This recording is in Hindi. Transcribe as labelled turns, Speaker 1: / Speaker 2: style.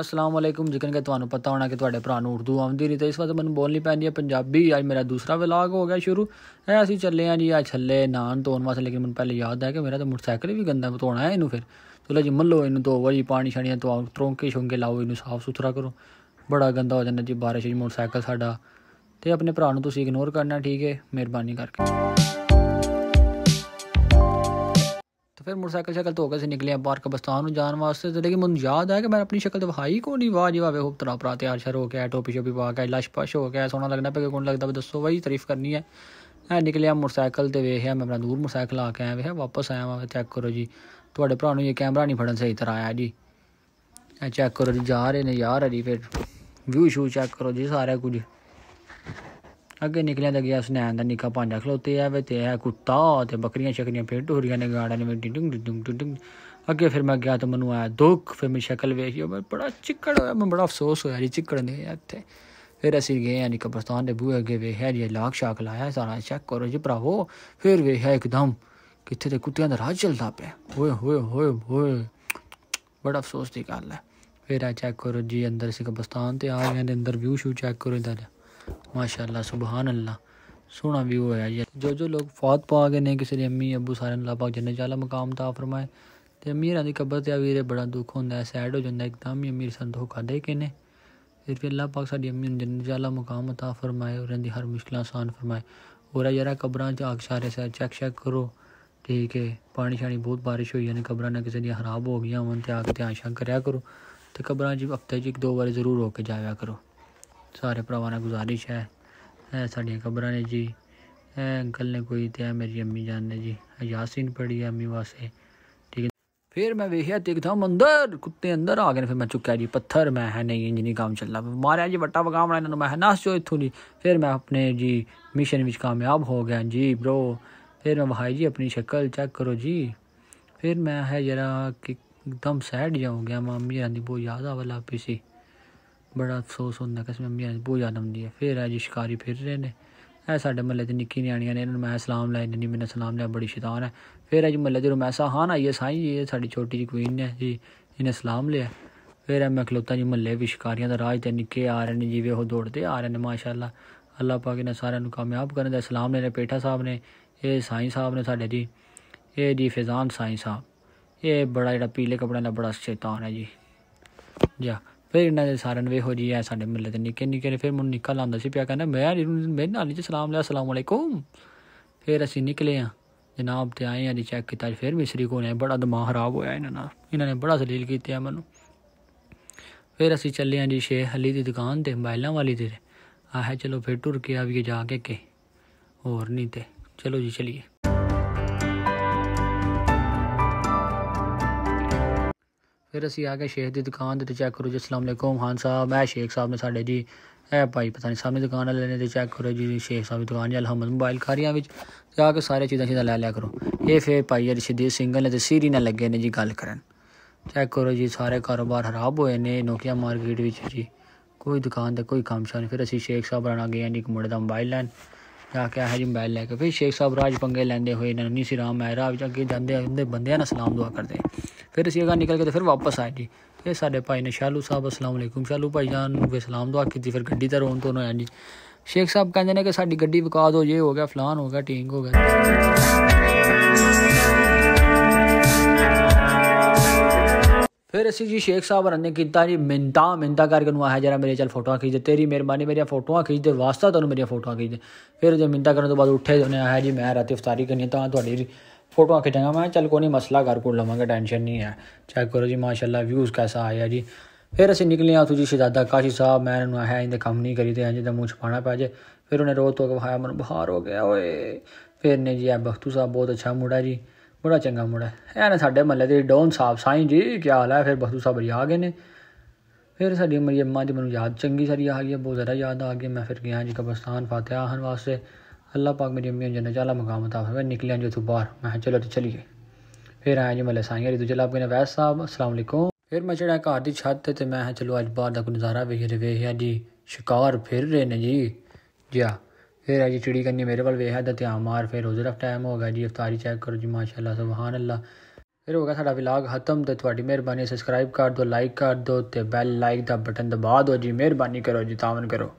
Speaker 1: ਅਸਲਾਮੁਅਲੈਕਮ ਜਿਕਨ ਕਿ ਤੁਹਾਨੂੰ ਪਤਾ ਹੋਣਾ ਕਿ ਤੁਹਾਡੇ ਭਰਾ ਨੂੰ ਉਰਦੂ ਆਉਂਦੀ ਨਹੀਂ ਤੇ ਇਸ ਵਾਰ ਮੈਨੂੰ ਬੋਲਣੀ ਪੈਂਦੀ ਹੈ ਪੰਜਾਬੀ ਅੱਜ ਮੇਰਾ ਦੂਸਰਾ ਵਲੌਗ ਹੋ ਗਿਆ ਸ਼ੁਰੂ ਐ ਅਸੀਂ ਚੱਲੇ ਆ ਜੀ ਅੱਜ ਛੱਲੇ ਨਾਨ ਧੋਣ ਵਾਸਤੇ ਲੇਕਿਨ ਮੈਨੂੰ ਪਹਿਲੇ ਯਾਦ ਆ ਕਿ ਮੇਰਾ ਤਾਂ ਮੋਟਰਸਾਈਕਲ ਵੀ ਗੰਦਾ ਧੋਣਾ ਹੈ ਇਹਨੂੰ ਫਿਰ ਚਲੋ ਜੀ ਮੱਲੋ ਇਹਨੂੰ ਧੋ ਵਾਰੀ ਪਾਣੀ ਛਣੀਆਂ ਤੋਂ ਤਰੋਂਕੇ ਛੋਂਕੇ ਲਾਓ ਇਹਨੂੰ ਸਾਫ਼ ਸੁਥਰਾ ਕਰੋ ਬੜਾ ਗੰਦਾ ਹੋ ਜਾਂਦਾ ਜੀ ਬਾਰਿਸ਼ ਜੀ ਮੋਟਰਸਾਈਕਲ ਸਾਡਾ ਤੇ ਆਪਣੇ ਭਰਾ ਨੂੰ ਤੁਸੀਂ ਇਗਨੋਰ ਕਰਨਾ ਠੀਕ ਹੈ ਮਿਹਰਬਾਨੀ ਕਰਕੇ फिर मोटरसाइकिल शक्ल तो होकर से निकले हैं पार्क जाने जान वास्ते तो लेकिन मुझे याद है कि मैं अपनी शक्ल तो वहाई को नहीं वाह जी वाह खूब तरह परा तैयार शर हो गया टोपी शोपी पा के लश पश हो गया सोना लगना पे कौन लगता दसो वही तारीफ करनी है ਐ निकलिया मोटरसाइकिल ਤੇ ਵੇਖਿਆ मैं अपना दूर मोटरसाइकिल ਆ ਕੇ ਆਇਆ ਵੇਖਿਆ ਵਾਪਸ ਆਇਆ ਵਾ ਚੈੱਕ ਕਰੋ ਜੀ ਤੁਹਾਡੇ ਭਰਾ ये कैमरा नहीं ਨਹੀਂ सही तरह आया जी ਜੀ ਐ ਚੈੱਕ ਕਰੋ ਜੀ ਜਾ ਰਹੇ ਨੇ ਯਾਰ ਅਜੀ ਫਿਰ ਵਿਊ ਸ਼ੂ ਚੈੱਕ ਕਰੋ ਜੀ ਸਾਰਾ ਕੁਝ अगे निकलिया तो गया सुनैन का निक्का भांडा खलोते ऐ तो है कुत्ता तो बकरियां शकरियां फिर टुरियां ने गाड़ा ने डिंग डिंग डिंग अगे फिर मैं गया तो मैं आया दुख फिर मेरी शक्ल वेखी बड़ा चिक्कड़ हो मैं बड़ा अफसोस होया जी चिक्कड़ ने इतने फिर असी गए यानी कब्रस्तान दे बूहे वे वेखेआ जी लाक शाक लाया सारा चेक करो जी भ्रावो फिर वेखेआ एकदम कित्थे तो कुत्तेआं का राज चलता पे होए होए होए होए बड़ा अफसोस की गल है फिर चेक करो जी अंदर असी कब्रस्तान ते आ गए अंदर व्यू शू चेक करो इधर माशाला सुबहान अल्लाह सोहना व्यू हो जी जो जो लोग फौत पा गए नहीं किसी अम्मी अबू सारे अल्लाह पाक जन्ने आला मुकाम ता फरमाए तो अमीर की कब्र ते वीरे बड़ा दुख हों सैड हो जांदा एकदम ही अमीर सन धोखा दे के ने फिर भी अल्लाह पाक साडी अम्मी जन्ने आला मुकाम ता फरमाए और हर मुश्किल आसान फरमाए और यारा कब्रां च आग सारे सर चैक शैक करो ठीक है पानी शानी बहुत बारिश हो जाने कब्रां ने किसी दराब खराब हो गई होवन तो आग ध्यान शान करो तो कबर हफ्ते च एक दो बार जरूर होकर जाया करो सारे ने गुजारिश है साढ़िया खबर ने जी गल ने कोई तो है मेरी अम्मी जान ने जी यासीन पढ़ी है अम्मी वास्ते ठीक है फिर मैं वेखिया तिक था अंदर कुत्ते अंदर आ गए फिर मैं चुकया जी पत्थर मैं है नहीं इंजनी काम चलना मारे जी वट्टा पका बना इन्होंने मैं नस जो इतों जी फिर मैं अपने जी मिशन में कामयाब हो गया जी ब्रो फिर मैं बहाई जी अपनी शक्ल चेक करो जी फिर मैं है जरा एकदम सैड जहाँ गया मम्मी आँदी बहुत याद आवे लग पी सी बड़ा अफसोस होंगे कसम मम्मी अस बहुत ज्यादा आँदी है फिर अज्ज शिकारी फिर रहे हैं एह् साढ़े महल से निकी न्याणिया ने इन्होंने मैं सलाम लाई दिनी मैंने सलाम लिया बड़ी शैतान है फिर अज्ज महल जो मैं खान हाँ आई गेआ साई जी ये साढ़ी छोटी जी क्वीन है जी इन्हें सलाम लिया फिर है मैं खलोता जी महल भी शिकारियों का राज निके आ रहे हैं जी वे दौड़ते आ रहे हैं माशाला अल्लाह पाकि सारे कामयाब करने दा सलाम लेने पेठा साहब ने यह साई साहब ने साढ़े जी ए जी फैजान साई साहब ये बड़ा जरा पीले कपड़े का बड़ा शैतान है जी जा ਫਿਰ ਇਹਨਾਂ ਦੇ ਸਾਰਨ ਵੇ ਹੋ ਜੀ ਆ ਸਾਡੇ ਮਿਲਦੇ ਤੇ ਨਿੱਕੇ ਨਿੱਕੇ ਨੇ ਫਿਰ ਮੈਨੂੰ ਨਿਕਲ ਆਉਂਦਾ ਸੀ ਪਿਆ ਕਹਿੰਦਾ ਮੈਂ ਮੇਰੇ ਨਾਲ ਜੀ ਸਲਾਮ ਲਿਆ ਸਲਾਮ ਅਲੈਕੁਮ ਫਿਰ ਅਸੀਂ ਨਿਕਲੇ ਆ ਜਨਾਬ ਤੇ ਆਏ ਆ ਜੀ ਚੈੱਕ ਕੀਤਾ ਫਿਰ ਮਿਸਰੀ ਕੋਲ ਨੇ ਬੜਾ ਦਿਮਾਗ ਖਰਾਬ ਹੋਇਆ ਇਹਨਾਂ ਨਾਲ ਇਹਨਾਂ ਨੇ ਬੜਾ ਸਲੀਲ ਕੀਤਾ ਮੈਨੂੰ ਫਿਰ ਅਸੀਂ ਚੱਲੇ ਆ ਜੀ ਸ਼ੇਖ ਹਲੀ ਦੀ ਦੁਕਾਨ ਤੇ ਮੋਬਾਈਲਾਂ ਵਾਲੀ ਦੇ ਆਹ ਚਲੋ ਫਿਰ ਟੁਰ ਕੇ ਵੀ ਜਾ ਕੇ ਕੇ ਹੋਰ ਨਹੀਂ ਤੇ ਚਲੋ ਜੀ ਚਲੀਏ ਫਿਰ ਅਸੀਂ ਆ ਗਏ ਸ਼ੇਖ ਦੀ ਦੁਕਾਨ ਦੇ ਤੇ ਚੈੱਕ ਕਰੋ ਜੀ ਅਸਲਾਮੁਅਲੈਕੁਮ ਖਾਨ ਸਾਹਿਬ ਮੈਂ ਸ਼ੇਖ ਸਾਹਿਬ ਨੇ ਸਾਡੇ ਜੀ ਇਹ ਭਾਈ ਪਤਾ ਨਹੀਂ ਸਾਹਮਣੇ ਦੁਕਾਨ ਵਾਲੇ ਨੇ ਤੇ ਚੈੱਕ ਕਰੋ ਜੀ ਸ਼ੇਖ ਸਾਹਿਬ ਦੀ ਦੁਕਾਨ ਜੀ ਅਲਹਮਦ ਮੋਬਾਈਲ ਖਾਰੀਆਂ ਵਿੱਚ ਤੇ ਆ ਕੇ ਸਾਰੇ ਚੀਜ਼ਾਂ ਚੀਜ਼ਾਂ ਲੈ ਲਿਆ ਕਰੋ ਇਹ ਫਿਰ ਭਾਈ ਰਸ਼ਦੀਪ ਸਿੰਘਲ ਨੇ ਤੇ ਸੀਰੀ ਨਾਲ ਲੱਗੇ ਨੇ ਜੀ ਗੱਲ ਕਰਨ ਚੈੱਕ ਕਰੋ ਜੀ ਸਾਰੇ ਕਾਰੋਬਾਰ ਖਰਾਬ ਹੋਏ ਨੇ ਨੋਕੀਆ ਮਾਰਕੀਟ ਵਿੱਚ ਜੀ ਕੋਈ ਦੁਕਾਨ ਤੇ ਕੋਈ ਕੰਮ ਸ਼ਾਨ ਫਿਰ ਅਸੀਂ ਸ਼ੇਖ ਸਾਹਿਬ ਨਾਲ ਗਏ ਨੇ ਇੱਕ ਮੁੰਡੇ ਦਾ ਮੋਬਾਈਲ ਲੈਣ जा के अहम बैल लैके फिर शेख साहब राज पंगे लेंदे हुए ननी सी राम मैरा अगर जाते उनके बंद सलाम दुआ करते फिर असी अगर निकल के तो फिर वापस आए जी फिर साढ़े भाई ने शालू साहब असलामकुम शालू भाई जान फिर सलाम दुआ की फिर ग्डी तो रोन तोन हो जी शेख साहब कहें कि साड़ी ग्डी विकास हो ये हो गया फलान हो गया टीक हो गया फिर असी जी शेख साहब और अन्य किता जी मिनता मिनता करके आया जरा मेरे चल फोटो खींच तेरी मेहरबानी मेरिया फोटो खींच दे वास्ता तुम मेरिया फोटो खींच फिर जो मिनता करने तो बाद उठे उन्हें आया जी मैं रात इफ्तारी करनी तो थोड़ी फोटो खिंचागा मैं चल कोई नहीं मसला घर को लवांगा टेंशन नहीं है चेक करो जी माशाला व्यूज़ कैसा आया जी फिर असं निकले हाँ तुझी शहजादा काशी साहब मैं उन्होंने आया इंदे कम नहीं करी तो इंजे मुँह छुपाना पै जे फिर उन्हें रोज तो कहाया मन बुखार हो गया ओए फिर ने जी बख्तू साहब बहुत अच्छा मुड़ा जी बड़ा चंगा मुड़ा है ना साढ़े म्हल्ले दे डोन साहब साई जी क्या हाल है फिर बसू साहब आ गए ने फिर साड़ी मेरी अम्मा जी मैं याद चंकी सारी आ गई है बहुत ज़्यादा याद आ गई मैं फिर गया जी कब्रस्तान फातह आखन वास्ते अल्लाह पाक मेरी अम्मी जन्ना चाला मकाम था फिर निकलिया जी उतु बहार मैं चलो जी चलिए फिर आया जी मैं साई हरी तुझे आप वैस साहब असलम फिर मैं चढ़ा घर की छत तो मैं चलो अब बहार का कोई नज़ारा वेख रहे वेख जी शिकार फिर रहे ने जी जी हाँ फिर है जी चिड़ी करनी मेरे वाल बेहद मार फिर उस तरफ टाइम हो गया जी अफतारी चेक करो जी माशा सुबहान अल्लाह फिर होगा साढ़ा विलाग खत्म तो थोड़ी मेहरबानी सबसक्राइब कर दो लाइक कर दो बैल लाइक का बटन दबा दो जी मेहरबानी करो जी तावन करो